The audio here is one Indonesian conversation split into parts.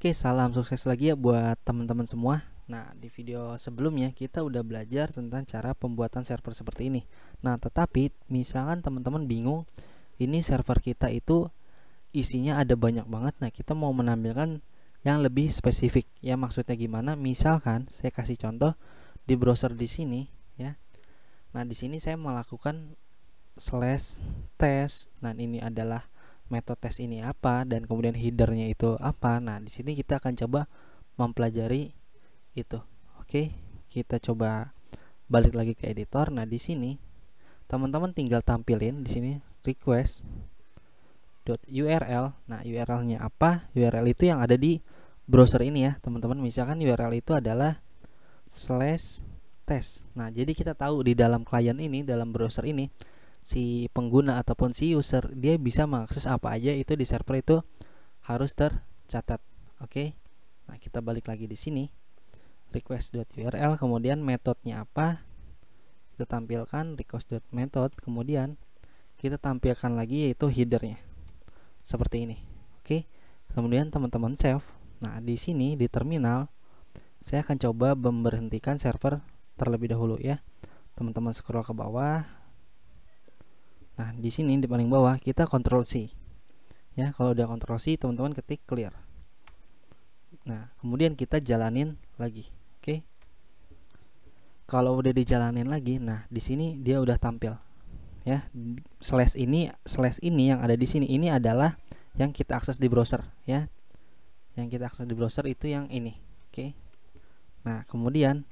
Oke, salam sukses lagi ya buat teman-teman semua. Nah, di video sebelumnya kita udah belajar tentang cara pembuatan server seperti ini. Nah, tetapi misalkan teman-teman bingung, ini server kita itu isinya ada banyak banget. Nah, kita mau menampilkan yang lebih spesifik. Ya, maksudnya gimana? Misalkan saya kasih contoh di browser di sini ya. Nah, di sini saya melakukan slash test. Nah, ini adalah metode tes ini apa dan kemudian headernya itu apa. Nah, di sini kita akan coba mempelajari itu. Oke, kita coba balik lagi ke editor. Nah, di sini teman-teman tinggal tampilin di sini request .url. Nah, URL-nya apa? URL itu yang ada di browser ini ya, teman-teman. Misalkan URL itu adalah slash test. Nah, jadi kita tahu di dalam klien ini, dalam browser ini si pengguna ataupun si user dia bisa mengakses apa aja itu di server itu harus tercatat. Oke. Nah, kita balik lagi di sini. request.url kemudian metodenya apa? Kita tampilkan request.method kemudian kita tampilkan lagi yaitu headernya. Seperti ini. Oke. Kemudian teman-teman save. Nah, di sini di terminal saya akan coba memberhentikan server terlebih dahulu ya teman-teman scroll ke bawah Nah, di sini di paling bawah kita kontrol C. Ya, kalau udah kontrol C, teman-teman ketik clear. Nah, kemudian kita jalanin lagi. Oke. Okay. Kalau udah dijalanin lagi, nah di sini dia udah tampil. Ya, slash ini slash ini yang ada di sini ini adalah yang kita akses di browser, ya. Yang kita akses di browser itu yang ini. Oke. Okay. Nah, kemudian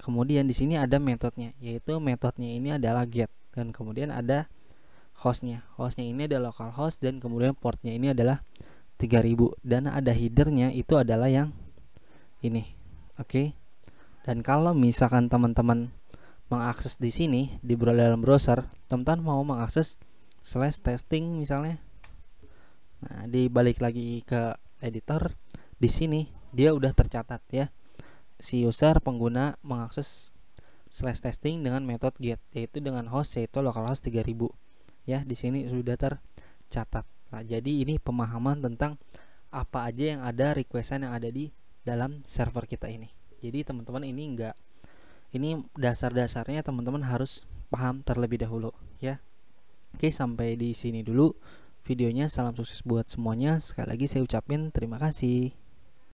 kemudian di sini ada metodenya, yaitu metodenya ini adalah get dan kemudian ada hostnya hostnya ini ada local host dan kemudian portnya ini adalah 3000 dan ada headernya itu adalah yang ini oke okay? dan kalau misalkan teman-teman mengakses di sini di dalam browser teman-teman mau mengakses slash testing misalnya nah dibalik lagi ke editor di sini dia udah tercatat ya si user pengguna mengakses slash testing dengan metode get yaitu dengan host yaitu localhost 3000 ya di sini sudah tercatat nah jadi ini pemahaman tentang apa aja yang ada requestan yang ada di dalam server kita ini jadi teman-teman ini enggak ini dasar-dasarnya teman-teman harus paham terlebih dahulu ya oke sampai di sini dulu videonya salam sukses buat semuanya sekali lagi saya ucapin terima kasih